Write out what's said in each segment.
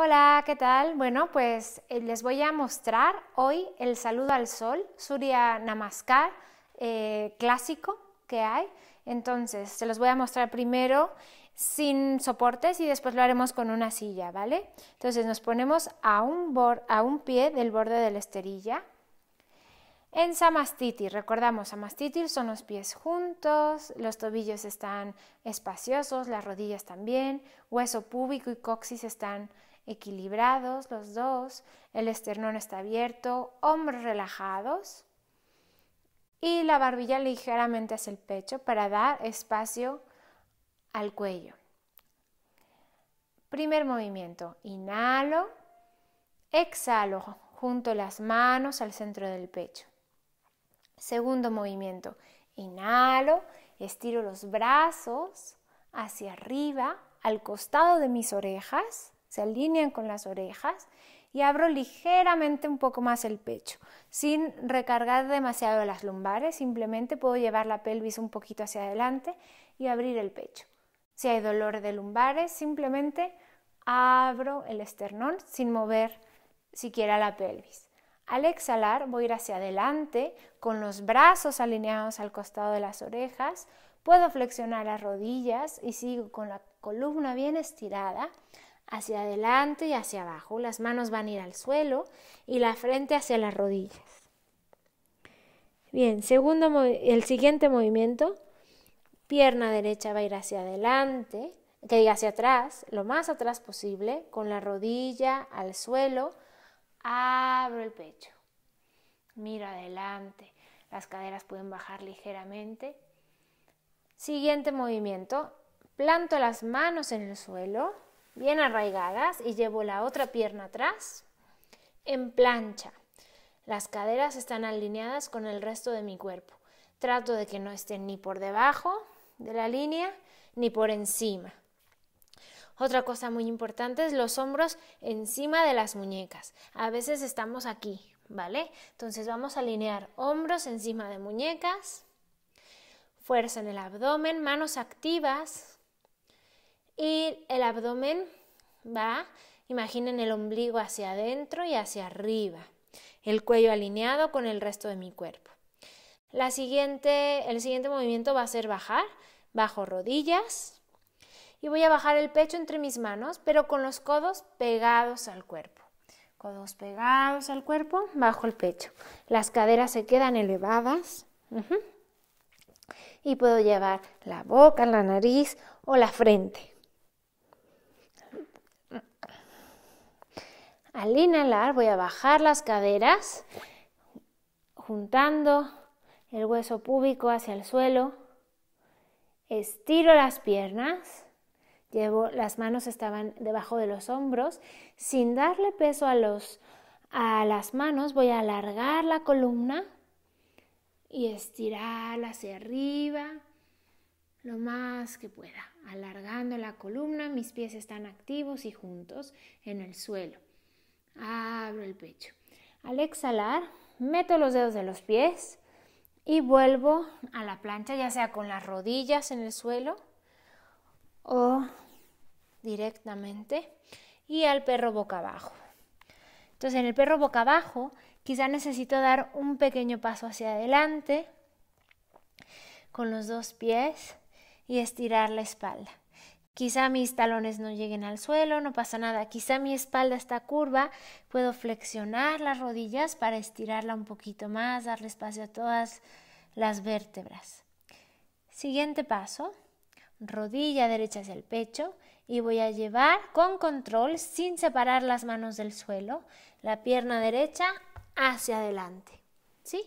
Hola, ¿qué tal? Bueno, pues eh, les voy a mostrar hoy el saludo al sol, Surya Namaskar eh, clásico que hay. Entonces, se los voy a mostrar primero sin soportes y después lo haremos con una silla, ¿vale? Entonces nos ponemos a un, a un pie del borde de la esterilla. En samastiti, recordamos, samastiti son los pies juntos, los tobillos están espaciosos, las rodillas también, hueso púbico y coxis están equilibrados los dos, el esternón está abierto, hombros relajados y la barbilla ligeramente hacia el pecho para dar espacio al cuello. Primer movimiento, inhalo, exhalo, junto las manos al centro del pecho. Segundo movimiento, inhalo, estiro los brazos hacia arriba, al costado de mis orejas se alinean con las orejas y abro ligeramente un poco más el pecho, sin recargar demasiado las lumbares, simplemente puedo llevar la pelvis un poquito hacia adelante y abrir el pecho. Si hay dolor de lumbares, simplemente abro el esternón sin mover siquiera la pelvis. Al exhalar voy a ir hacia adelante con los brazos alineados al costado de las orejas, puedo flexionar las rodillas y sigo con la columna bien estirada hacia adelante y hacia abajo. Las manos van a ir al suelo y la frente hacia las rodillas. Bien, segundo, el siguiente movimiento, pierna derecha va a ir hacia adelante, que diga hacia atrás, lo más atrás posible, con la rodilla al suelo, abro el pecho, miro adelante, las caderas pueden bajar ligeramente. Siguiente movimiento, planto las manos en el suelo, bien arraigadas y llevo la otra pierna atrás en plancha. Las caderas están alineadas con el resto de mi cuerpo. Trato de que no estén ni por debajo de la línea ni por encima. Otra cosa muy importante es los hombros encima de las muñecas. A veces estamos aquí, ¿vale? Entonces vamos a alinear hombros encima de muñecas, fuerza en el abdomen, manos activas y el abdomen va, imaginen el ombligo hacia adentro y hacia arriba, el cuello alineado con el resto de mi cuerpo. siguiente, el siguiente movimiento va a ser bajar, bajo rodillas y voy a bajar el pecho entre mis manos, pero con los codos pegados al cuerpo. Codos pegados al cuerpo, bajo el pecho. Las caderas se quedan elevadas. Y puedo llevar la boca, la nariz o la frente. Al inhalar voy a bajar las caderas, juntando el hueso púbico hacia el suelo. Estiro las piernas. Llevo las manos estaban debajo de los hombros. Sin darle peso a, los, a las manos, voy a alargar la columna y estirar hacia arriba lo más que pueda, alargando la columna. Mis pies están activos y juntos en el suelo abro el pecho. Al exhalar, meto los dedos de los pies y vuelvo a la plancha, ya sea con las rodillas en el suelo o directamente y al perro boca abajo. Entonces, en el perro boca abajo, quizá necesito dar un pequeño paso hacia adelante con los dos pies y estirar la espalda. Quizá mis talones no lleguen al suelo, no pasa nada. Quizá mi espalda está curva, puedo flexionar las rodillas para estirarla un poquito más, darle espacio a todas las vértebras. Siguiente paso, rodilla derecha hacia el pecho y voy a llevar con control, sin separar las manos del suelo, la pierna derecha hacia adelante. ¿Sí?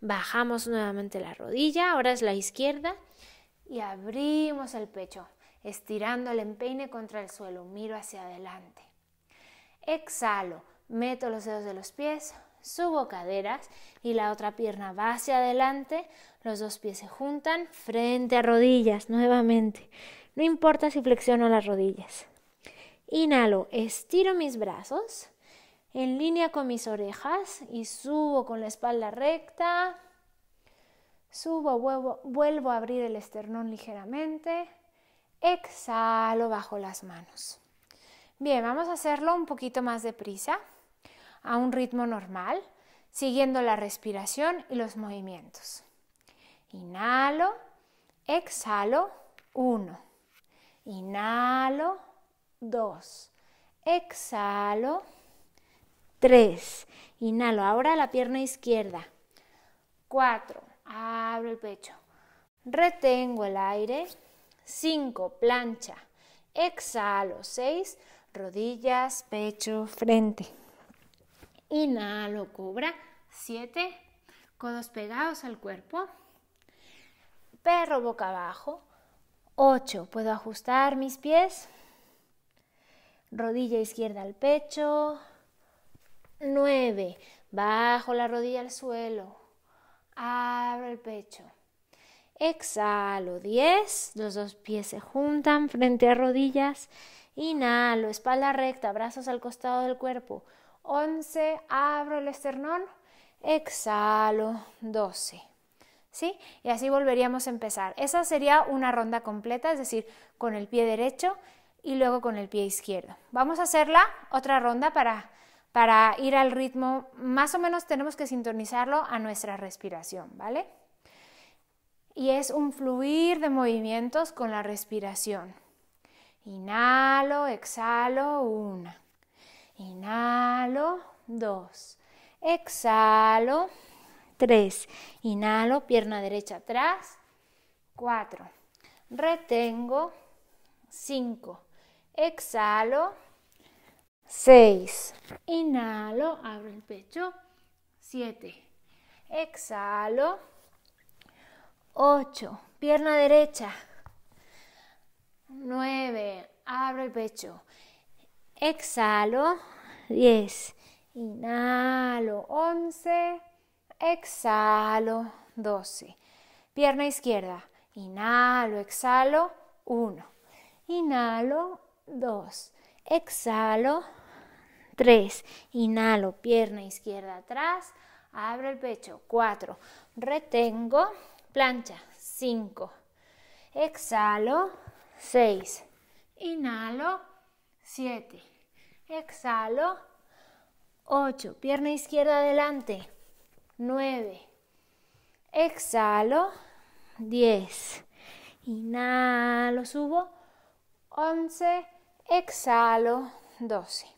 Bajamos nuevamente la rodilla, ahora es la izquierda y abrimos el pecho. Estirando el empeine contra el suelo, miro hacia adelante. Exhalo, meto los dedos de los pies, subo caderas y la otra pierna va hacia adelante, los dos pies se juntan frente a rodillas nuevamente. No importa si flexiono las rodillas. Inhalo, estiro mis brazos en línea con mis orejas y subo con la espalda recta. Subo, vuelvo, a abrir el esternón ligeramente exhalo bajo las manos. Bien, vamos a hacerlo un poquito más deprisa, a un ritmo normal, siguiendo la respiración y los movimientos. Inhalo, exhalo, 1. Inhalo, 2. Exhalo, 3. Inhalo, ahora la pierna izquierda. 4. Abro el pecho. Retengo el aire. 5, plancha. Exhalo, 6, rodillas, pecho, frente. Inhalo, cubra, 7, codos pegados al cuerpo. Perro boca abajo, 8, puedo ajustar mis pies. Rodilla izquierda al pecho. 9, bajo la rodilla al suelo. Abro el pecho. Exhalo 10, los dos pies se juntan frente a rodillas. Inhalo, espalda recta, brazos al costado del cuerpo. 11, abro el esternón. Exhalo 12. ¿Sí? Y así volveríamos a empezar. Esa sería una ronda completa, es decir, con el pie derecho y luego con el pie izquierdo. Vamos a hacerla otra ronda para para ir al ritmo, más o menos tenemos que sintonizarlo a nuestra respiración, ¿vale? y es un fluir de movimientos con la respiración. Inhalo, exhalo, una. Inhalo, dos. Exhalo, tres. Inhalo, pierna derecha atrás, cuatro. Retengo, cinco. Exhalo, seis. Inhalo, abro el pecho, siete. Exhalo, 8, pierna derecha, 9, abro el pecho, exhalo, 10, inhalo, 11, exhalo, 12, pierna izquierda, inhalo, exhalo, 1, inhalo, 2, exhalo, 3, inhalo, pierna izquierda atrás, abro el pecho, 4, retengo, plancha, 5. Exhalo, 6. Inhalo, 7. Exhalo, 8. Pierna izquierda adelante, 9. Exhalo, 10. Inhalo, subo, 11. Exhalo, 12.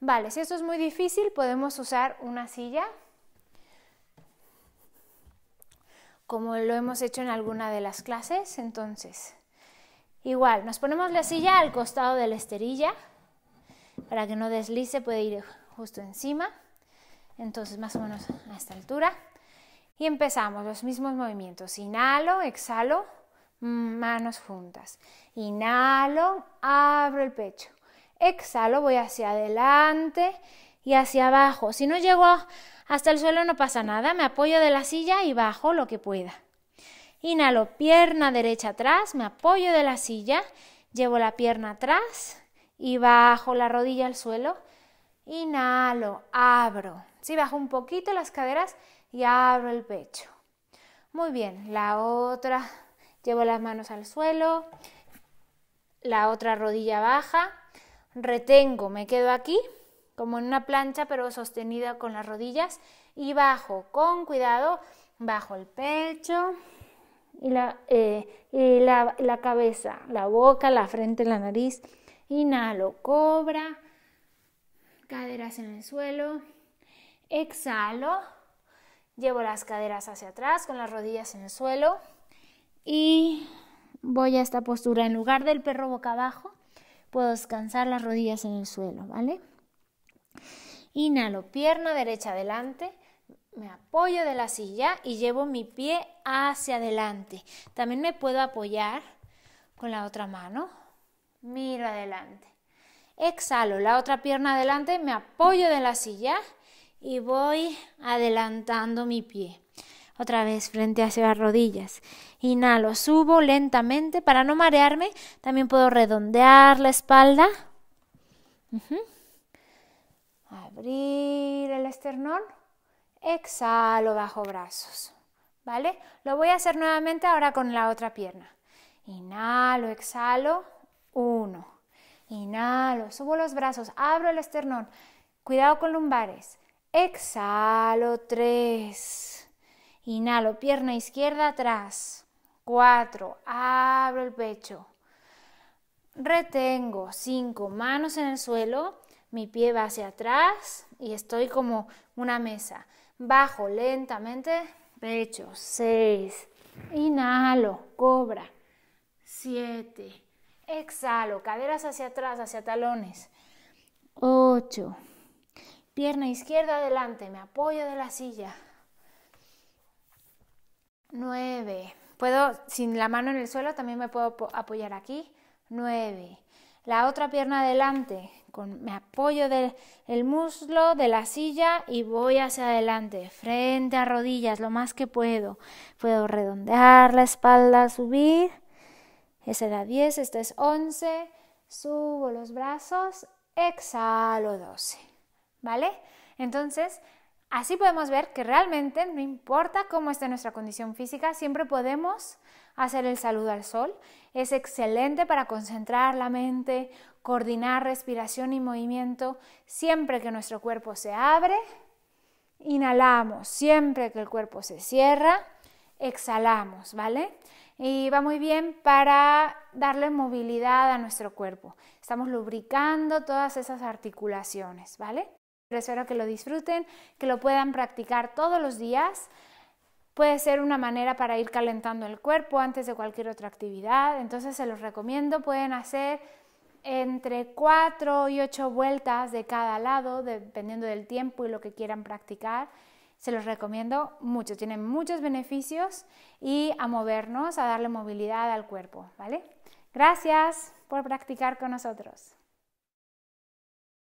Vale, si esto es muy difícil, podemos usar una silla como lo hemos hecho en alguna de las clases. Entonces, igual, nos ponemos la silla al costado de la esterilla para que no deslice, puede ir justo encima. Entonces, más o menos a esta altura. Y empezamos los mismos movimientos. Inhalo, exhalo, manos juntas. Inhalo, abro el pecho. Exhalo, voy hacia adelante y hacia abajo. Si no llego hasta el suelo no pasa nada, me apoyo de la silla y bajo lo que pueda. Inhalo, pierna derecha atrás, me apoyo de la silla, llevo la pierna atrás y bajo la rodilla al suelo. Inhalo, abro. si bajo un poquito las caderas y abro el pecho. Muy bien, la otra, llevo las manos al suelo, la otra rodilla baja, retengo, me quedo aquí como en una plancha pero sostenida con las rodillas y bajo, con cuidado, bajo el pecho eh, y la, la cabeza, la boca, la frente, la nariz. Inhalo, cobra, caderas en el suelo. Exhalo, llevo las caderas hacia atrás con las rodillas en el suelo y voy a esta postura. En lugar del perro boca abajo, puedo descansar las rodillas en el suelo, ¿vale? Inhalo, pierna derecha adelante, me apoyo de la silla y llevo mi pie hacia adelante. También me puedo apoyar con la otra mano. Miro adelante. Exhalo, la otra pierna adelante, me apoyo de la silla y voy adelantando mi pie. Otra vez frente hacia las rodillas. Inhalo, subo lentamente para no marearme. También puedo redondear la espalda. Abrir el esternón. Exhalo bajo brazos. ¿Vale? Lo voy a hacer nuevamente ahora con la otra pierna. Inhalo, exhalo. Uno. Inhalo, subo los brazos, abro el esternón. Cuidado con lumbares. Exhalo, tres. Inhalo, pierna izquierda atrás. Cuatro. Abro el pecho. Retengo. Cinco. Manos en el suelo. Mi pie va hacia atrás y estoy como una mesa. Bajo lentamente, pecho, Seis, Inhalo, cobra, Siete, Exhalo, caderas hacia atrás, hacia talones, Ocho, Pierna izquierda adelante, me apoyo de la silla. Nueve, Puedo, sin la mano en el suelo, también me puedo apoyar aquí. Nueve, La otra pierna adelante, me apoyo del muslo de la silla y voy hacia adelante, frente a rodillas, lo más que puedo. Puedo redondear la espalda, subir. ese da 10, este es 11. Subo los brazos, exhalo 12. ¿Vale? Entonces, así podemos ver que realmente no importa cómo esté nuestra condición física, siempre podemos hacer el saludo al sol. Es excelente para concentrar la mente, coordinar respiración y movimiento siempre que nuestro cuerpo se abre. Inhalamos siempre que el cuerpo se cierra. Exhalamos, ¿vale? Y va muy bien para darle movilidad a nuestro cuerpo. Estamos lubricando todas esas articulaciones, ¿vale? espero que lo disfruten, que lo puedan practicar todos los días. Puede ser una manera para ir calentando el cuerpo antes de cualquier otra actividad. Entonces se los recomiendo, pueden hacer entre 4 y 8 vueltas de cada lado, dependiendo del tiempo y lo que quieran practicar. Se los recomiendo mucho, tienen muchos beneficios y a movernos, a darle movilidad al cuerpo, ¿vale? Gracias por practicar con nosotros.